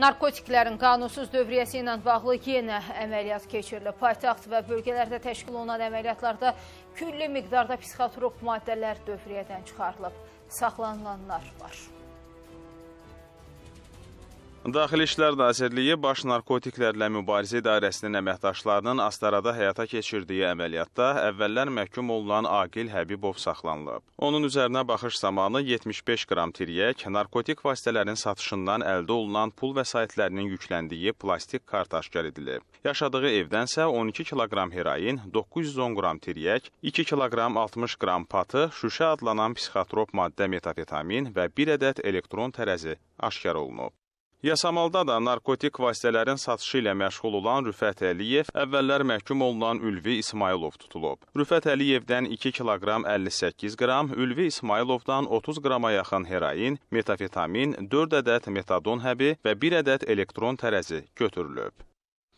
Narkotiklərin qanunsuz dövriyyəsi ilə bağlı yenə əməliyyat keçirilib. Paytaxt və bölgələrdə təşkil olunan əməliyyatlarda külli miqdarda psixotrop maddələr dövriyyədən çıxarılıb. Saxlanılanlar var. Daxili İşlər Nazirliyi Baş Narkotiklərlə Mübarizə İdarəsinin əməkdaşlarının Astarada həyata keçirdiyi əməliyyatda əvvəllər məhkum olunan Aqil Həbibov saxlanılıb. Onun üzərinə baxış zamanı 75 qram tiryək, narkotik vasitələrin satışından əldə olunan pul vəsaitlərinin yükləndiyi plastik kart aşkar edilib. Yaşadığı evdənsə 12 kiloqram heroin, 910 qram tiryək, 2 kiloqram 60 qram patı, şüşə adlanan psixotrop maddə metafetamin və bir ədəd elektron tərəzi aşkar olunub. Yasamalda da narkotik vasitələrin satışı ilə məşğul olan Rüfət Əliyev əvvəllər məhkum olunan Ülvi İsmailov tutulub. Rüfət Əliyevdən 2 kq 58 qram, Ülvi İsmailovdan 30 qrama yaxın heroin, metafetamin, 4 ədəd metadon həbi və 1 ədəd elektron tərəzi götürülüb.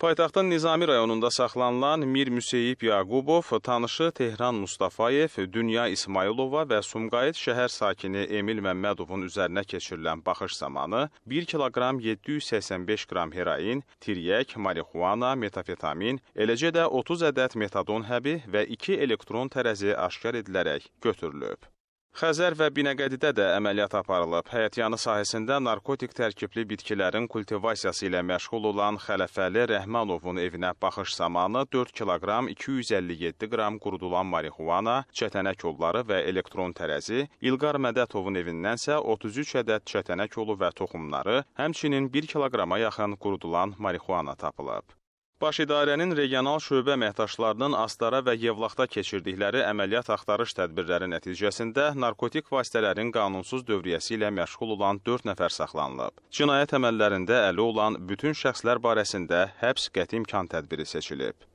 Paytaxtın Nizami rayonunda saxlanılan Mir Müseyib Yaqubov, tanışı Tehran Mustafayev, Dünya İsmailova və Sumqayıt şəhər sakini Emil Məmmədovun üzərinə keçirilən baxış zamanı 1 kiloqram 785 qram heroin, tiryək, marixuana, metafetamin, eləcə də 30 ədəd metadon həbi və 2 elektron tərəzi aşkar edilərək götürülüb. Xəzər və Binəqədidə də əməliyyat aparılıb. Həyətyanı sahəsində narkotik tərkibli bitkilərin kultivasiyası ilə məşğul olan Xələfəli Rəhmanovun evinə baxış zamanı 4 kq 257 qram qurudulan marixuana, çətənək yolları və elektron tərəzi, İlqar Mədətovun evindən isə 33 ədəd çətənək yolu və toxumları, həmçinin 1 kq-a yaxın qurudulan marixuana tapılıb. Baş İdarənin regional şöbə əməkdaşlarının Astara və Yevlaxda keçirdikləri əməliyyat axtarış tədbirləri nəticəsində narkotik vasitələrin qanunsuz dövriyyəsi ilə məşğul olan 4 nəfər saxlanılıb. Cinayət əməllərində əli olan bütün şəxslər barəsində həbs qəti imkan tədbiri seçilib.